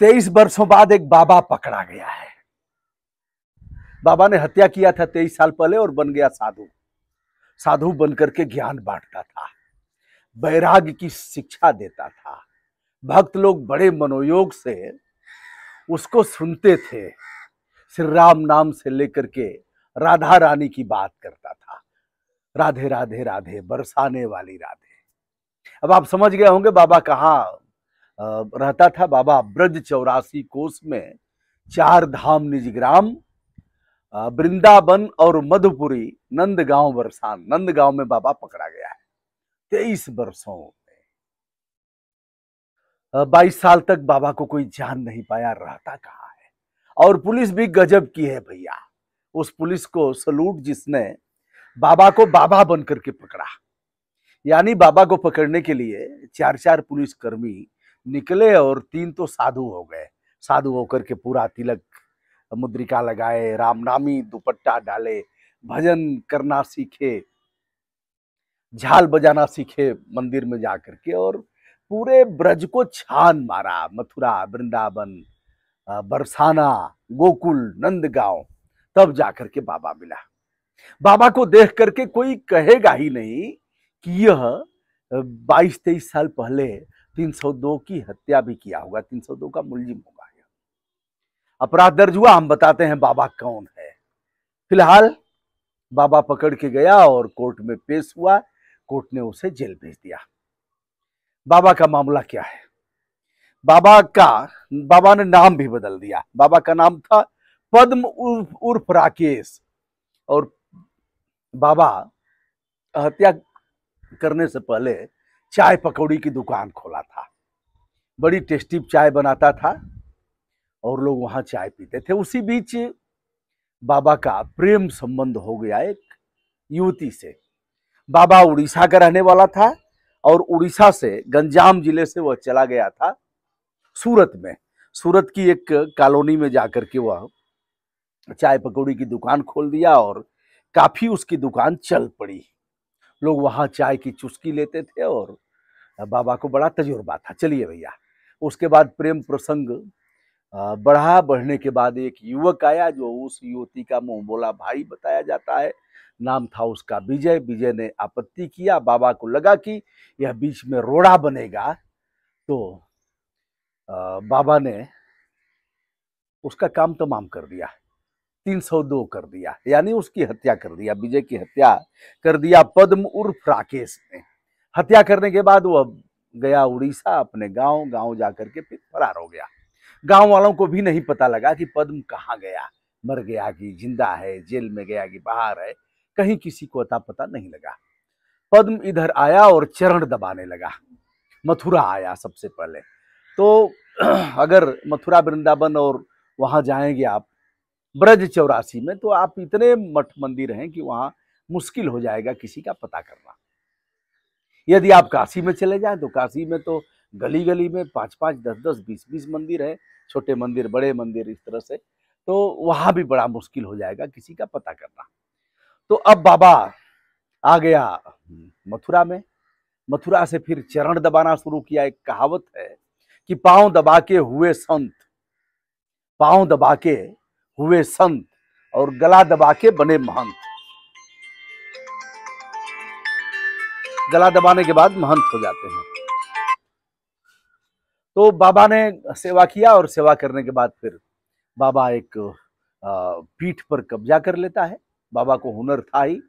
तेईस वर्षों बाद एक बाबा पकड़ा गया है बाबा ने हत्या किया था तेईस साल पहले और बन गया साधु साधु बनकर के ज्ञान बांटता था वैराग की शिक्षा देता था भक्त लोग बड़े मनोयोग से उसको सुनते थे श्री राम नाम से लेकर के राधा रानी की बात करता था राधे राधे राधे बरसाने वाली राधे अब आप समझ गए होंगे बाबा कहाँ रहता था बाबा ब्रज चौरासी कोष में चार धाम निज ग्राम वृंदावन और मधुपुरी नंदगांव बरसान नंदगांव में बाबा पकड़ा गया है तेईस वर्षों में बाईस साल तक बाबा को कोई जान नहीं पाया रहता कहा है और पुलिस भी गजब की है भैया उस पुलिस को सलूट जिसने बाबा को बाबा बनकर के पकड़ा यानी बाबा को पकड़ने के लिए चार चार पुलिसकर्मी निकले और तीन तो साधु हो गए साधु होकर के पूरा तिलक मुद्रिका लगाए रामनामी दुपट्टा डाले भजन करना सीखे झाल बजाना सीखे मंदिर में जा के और पूरे ब्रज को छान मारा मथुरा वृंदावन बरसाना गोकुल नंदगांव तब जाकर के बाबा मिला बाबा को देख करके कोई कहेगा ही नहीं कि यह 22 तेईस साल पहले 302 की हत्या भी किया होगा 302 का मुलजिम होगा अपराध दर्ज हुआ हम बताते हैं बाबा कौन है फिलहाल बाबा पकड़ के गया और कोर्ट में पेश हुआ कोर्ट ने उसे जेल भेज दिया बाबा का मामला क्या है बाबा का बाबा ने नाम भी बदल दिया बाबा का नाम था पद्म उर्फ उर्फ राकेश और बाबा हत्या करने से पहले चाय पकौड़ी की दुकान खोला था बड़ी टेस्टी चाय बनाता था और लोग वहाँ चाय पीते थे उसी बीच बाबा का प्रेम संबंध हो गया एक युवती से बाबा उड़ीसा का रहने वाला था और उड़ीसा से गंजाम जिले से वह चला गया था सूरत में सूरत की एक कॉलोनी में जाकर के वह चाय पकौड़ी की दुकान खोल दिया और काफ़ी उसकी दुकान चल पड़ी लोग वहाँ चाय की चुस्की लेते थे और बाबा को बड़ा तजुर्बा था चलिए भैया उसके बाद प्रेम प्रसंग बढ़ा बढ़ने के बाद एक युवक आया जो उस युवती का मुँह बोला भाई बताया जाता है नाम था उसका विजय विजय ने आपत्ति किया बाबा को लगा कि यह बीच में रोड़ा बनेगा तो बाबा ने उसका काम तमाम कर दिया 302 कर दिया यानी उसकी हत्या कर दिया विजय की हत्या कर दिया पद्म उर्फ राकेश ने हत्या करने के बाद वह गया उड़ीसा अपने गांव गांव जाकर के फिर फरार हो गया गांव वालों को भी नहीं पता लगा कि पद्म कहाँ गया मर गया कि जिंदा है जेल में गया कि बाहर है कहीं किसी को अता पता नहीं लगा पद्म इधर आया और चरण दबाने लगा मथुरा आया सबसे पहले तो अगर मथुरा वृंदावन और वहां जाएंगे आप ब्रज चौरासी में तो आप इतने मठ मंदिर हैं कि वहाँ मुश्किल हो जाएगा किसी का पता करना यदि आप काशी में चले जाएं तो काशी में तो गली गली में पाँच पाँच दस दस बीस बीस मंदिर है छोटे मंदिर बड़े मंदिर इस तरह से तो वहाँ भी बड़ा मुश्किल हो जाएगा किसी का पता करना तो अब बाबा आ गया मथुरा में मथुरा से फिर चरण दबाना शुरू किया एक कहावत है कि पांव दबा के हुए संत पांव दबा के हुए संत और गला दबा के बने महंत गला दबाने के बाद महंत हो जाते हैं तो बाबा ने सेवा किया और सेवा करने के बाद फिर बाबा एक पीठ पर कब्जा कर लेता है बाबा को हुनर था ही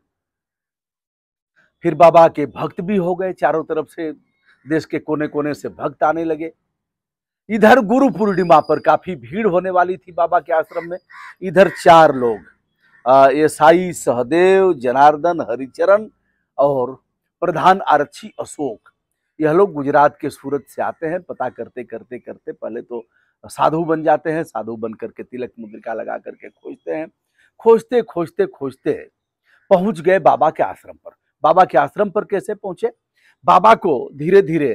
फिर बाबा के भक्त भी हो गए चारों तरफ से देश के कोने कोने से भक्त आने लगे इधर गुरु पूर्णिमा पर काफी भीड़ होने वाली थी बाबा के आश्रम में इधर चार लोग साई सहदेव जनार्दन हरिचरण और प्रधान आरक्षी अशोक यह लोग गुजरात के सूरत से आते हैं पता करते करते करते पहले तो साधु बन जाते हैं साधु बन करके तिलक मुद्रिका लगा करके खोजते हैं खोजते खोजते खोजते पहुंच गए बाबा के आश्रम पर बाबा के आश्रम पर कैसे पहुंचे बाबा को धीरे धीरे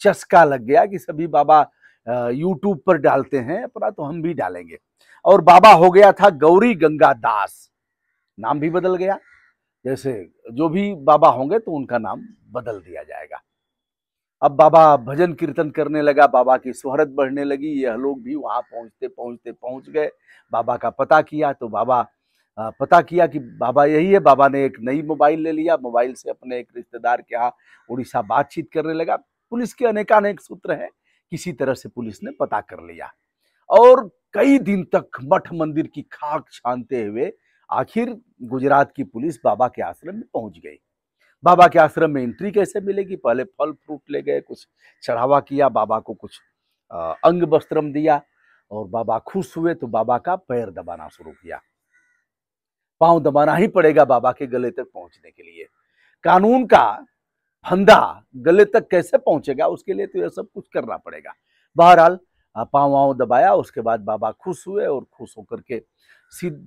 चस्का लग गया कि सभी बाबा यूट्यूब पर डालते हैं अपना तो हम भी डालेंगे और बाबा हो गया था गौरी गंगा दास नाम भी बदल गया जैसे जो भी बाबा होंगे तो उनका नाम बदल दिया जाएगा अब बाबा भजन कीर्तन करने लगा बाबा की शोहरत बढ़ने लगी यह लोग भी वहाँ पहुँचते पहुँचते पहुँच गए बाबा का पता किया तो बाबा पता किया कि बाबा यही है बाबा ने एक नई मोबाइल ले लिया मोबाइल से अपने एक रिश्तेदार के यहाँ उड़ीसा बातचीत करने लगा पुलिस के अनेकानेक सूत्र हैं किसी तरह से पुलिस ने पता कर लिया और कई दिन तक मठ मंदिर की खाक छानते हुए आखिर गुजरात की पुलिस बाबा के आश्रम में पहुंच गई बाबा के आश्रम में एंट्री कैसे मिलेगी पहले फल फ्रूट ले गए कुछ चढ़ावा किया बाबा को कुछ अंग वस्त्रम दिया और बाबा खुश हुए तो बाबा का पैर दबाना शुरू किया पांव दबाना ही पड़ेगा बाबा के गले तक पहुंचने के लिए कानून का फंदा गले तक कैसे पहुंचेगा उसके लिए तो यह सब कुछ करना पड़ेगा बहरहाल पाँव वाँव दबाया उसके बाद बाबा खुश हुए और खुश होकर के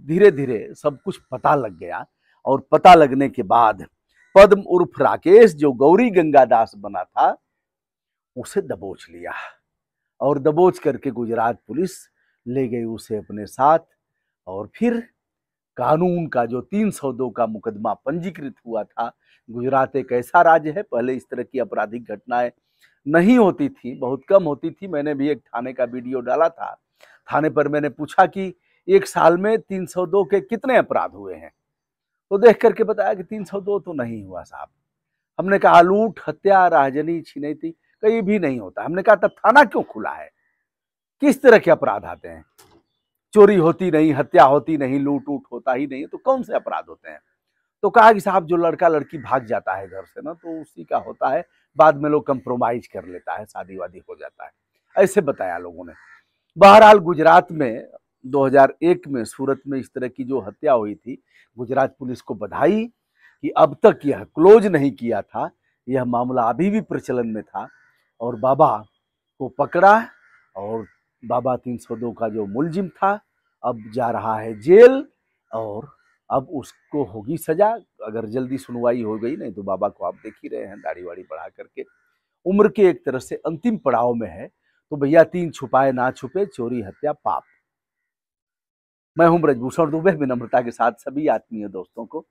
धीरे धीरे सब कुछ पता लग गया और पता लगने के बाद पद्म उर्फ राकेश जो गौरी गंगादास बना था उसे दबोच लिया और दबोच करके गुजरात पुलिस ले गई उसे अपने साथ और फिर कानून का जो तीन सौ दो का मुकदमा पंजीकृत हुआ था गुजरात एक ऐसा राज्य है पहले इस तरह की आपराधिक घटनाएं नहीं होती थी बहुत कम होती थी मैंने भी एक थाने का वीडियो डाला था थाने पर मैंने पूछा कि एक साल में तीन सौ दो के कितने अपराध हुए हैं तो देख करके बताया कि तीन सौ दो तो नहीं हुआ साहब हमने कहा लूट हत्या राजनी छिनती कहीं भी नहीं होता हमने कहा तब थाना क्यों खुला है किस तरह के अपराध आते हैं चोरी होती नहीं हत्या होती नहीं लूट उट होता ही नहीं तो कौन से अपराध होते हैं तो कहा कि साहब जो लड़का लड़की भाग जाता है घर से ना तो उसी का होता है बाद में लोग कंप्रोमाइज कर लेता है शादी वादी हो जाता है ऐसे बताया लोगों ने बहरहाल गुजरात में 2001 में सूरत में इस तरह की जो हत्या हुई थी गुजरात पुलिस को बधाई कि अब तक यह क्लोज नहीं किया था यह मामला अभी भी प्रचलन में था और बाबा को पकड़ा और बाबा 302 का जो मुलजिम था अब जा रहा है जेल और अब उसको होगी सजा अगर जल्दी सुनवाई हो गई नहीं तो बाबा को आप देख ही रहे हैं दाढ़ी वाड़ी बढ़ा करके उम्र के एक तरह से अंतिम पड़ाव में है तो भैया तीन छुपाए ना छुपे चोरी हत्या पाप मैं हूं ब्रजभूषण दुबे विनम्रता के साथ सभी आत्मीय दोस्तों को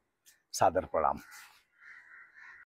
सादर प्रणाम